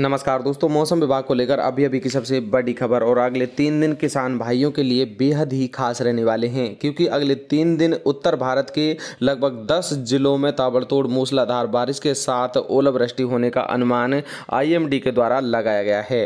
नमस्कार दोस्तों मौसम विभाग को लेकर अभी अभी की सबसे बड़ी खबर और अगले तीन दिन किसान भाइयों के लिए बेहद ही खास रहने वाले हैं क्योंकि अगले तीन दिन उत्तर भारत के लगभग 10 जिलों में ताबड़तोड़ मूसलाधार बारिश के साथ ओलावृष्टि होने का अनुमान आईएमडी के द्वारा लगाया गया है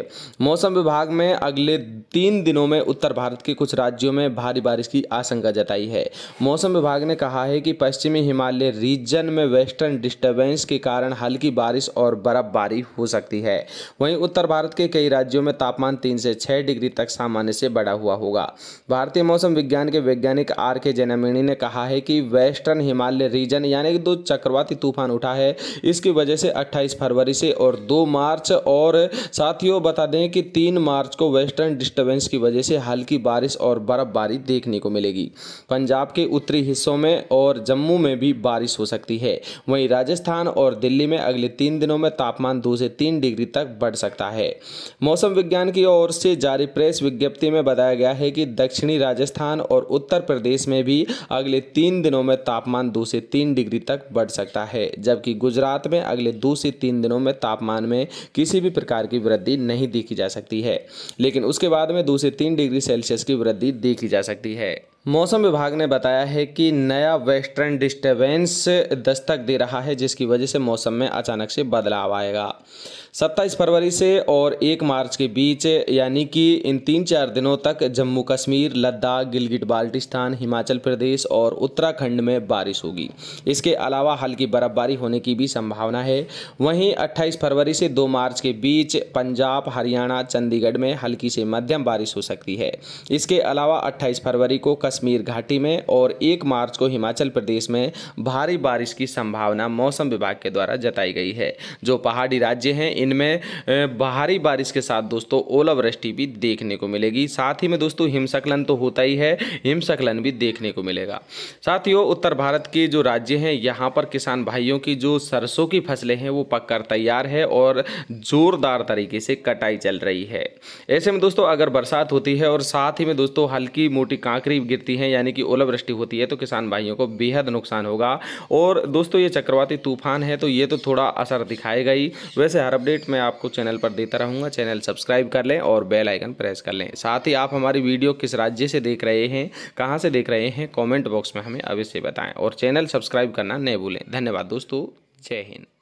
मौसम विभाग में अगले तीन दिनों में उत्तर भारत के कुछ राज्यों में भारी बारिश की आशंका जताई है मौसम विभाग ने कहा है कि पश्चिमी हिमालय रीजन में वेस्टर्न डिस्टर्बेंस के कारण हल्की बारिश और बर्फबारी हो सकती है है वहीं उत्तर भारत के कई राज्यों में तापमान तीन से छः डिग्री तक सामान्य से बढ़ा हुआ होगा भारतीय मौसम विज्ञान के वैज्ञानिक आर के जैनमिणी ने कहा है कि वेस्टर्न हिमालय रीजन यानी कि दो चक्रवाती तूफान उठा है इसकी वजह से अट्ठाईस फरवरी से और दो मार्च और साथियों बता दें कि तीन मार्च को वेस्टर्न डिस्टर्बेंस की वजह से हल्की बारिश और बर्फबारी देखने को मिलेगी पंजाब के उत्तरी हिस्सों में और जम्मू में भी बारिश हो सकती है वहीं राजस्थान और दिल्ली में अगले तीन दिनों में तापमान दो से तीन डिग्री तक बढ़ सकता है मौसम विज्ञान की ओर से जारी प्रेस विज्ञप्ति में बताया गया है कि दक्षिणी राजस्थान और उत्तर प्रदेश में भी अगले तीन दिनों में तापमान दो से तीन डिग्री तक बढ़ सकता है जबकि गुजरात में अगले दो से तीन दिनों में तापमान में किसी भी प्रकार की वृद्धि नहीं देखी जा सकती है लेकिन उसके बाद में दो से तीन डिग्री सेल्सियस की वृद्धि देखी जा सकती है मौसम विभाग ने बताया है कि नया वेस्टर्न डिस्टर्बेंस दस्तक दे रहा है जिसकी वजह से मौसम में अचानक से बदलाव आएगा सत्ताईस फरवरी से और एक मार्च के बीच यानी कि इन तीन चार दिनों तक जम्मू कश्मीर लद्दाख गिलगिट बाल्टिस्तान हिमाचल प्रदेश और उत्तराखंड में बारिश होगी इसके अलावा हल्की बर्फबारी होने की भी संभावना है वहीं 28 फरवरी से 2 मार्च के बीच पंजाब हरियाणा चंडीगढ़ में हल्की से मध्यम बारिश हो सकती है इसके अलावा अट्ठाईस फरवरी को कस कश्मीर घाटी में और एक मार्च को हिमाचल प्रदेश में भारी बारिश की संभावना मौसम विभाग के द्वारा जताई गई है जो पहाड़ी राज्य हैं इनमें भारी बारिश के साथ दोस्तों ओलावृष्टि भी देखने को मिलेगी साथ ही में दोस्तों हिमसकलन तो होता ही है हिमसकलन भी देखने को मिलेगा ही उत्तर भारत के जो राज्य हैं यहाँ पर किसान भाइयों की जो सरसों की फसलें हैं वो पककर तैयार है और जोरदार तरीके से कटाई चल रही है ऐसे में दोस्तों अगर बरसात होती है और साथ ही में दोस्तों हल्की मोटी कांकरी गिर गिरती हैं यानी कि ओलावृष्टि होती है तो किसान भाइयों को बेहद नुकसान होगा और दोस्तों ये चक्रवाती तूफान है तो ये तो थोड़ा असर दिखाएगा ही वैसे हर अपडेट मैं आपको चैनल पर देता रहूँगा चैनल सब्सक्राइब कर लें और बेल आइकन प्रेस कर लें साथ ही आप हमारी वीडियो किस राज्य से देख रहे हैं कहाँ से देख रहे हैं कॉमेंट बॉक्स में हमें अवश्य बताएँ और चैनल सब्सक्राइब करना नहीं भूलें धन्यवाद दोस्तों जय हिंद